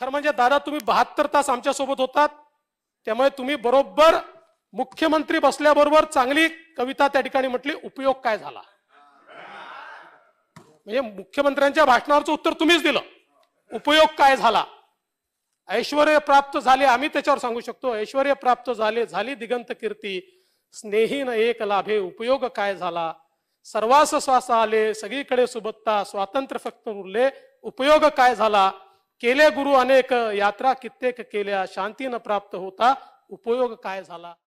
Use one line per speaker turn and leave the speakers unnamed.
खरं म्हणजे दादा तुम्ही बहात्तर तास आमच्यासोबत होतात त्यामुळे तुम्ही बरोबर मुख्यमंत्री बसल्याबरोबर चांगली कविता त्या ठिकाणी म्हटली उपयोग काय झाला म्हणजे मुख्यमंत्र्यांच्या भाषणावरचं उत्तर तुम्हीच दिलं उपयोग काय झाला ऐश्वर प्राप्त झाले आम्ही त्याच्यावर सांगू शकतो ऐश्वर प्राप्त झाले झाली दिगंत कीर्ती स्नेही न एक लाभे उपयोग काय झाला सर्वास श्वास आले सगळीकडे सुबत्ता स्वातंत्र्य फक्त उरले उपयोग काय झाला केले गुरु अनेक यात्रा कित्येक केल्या न प्राप्त होता उपयोग काय झाला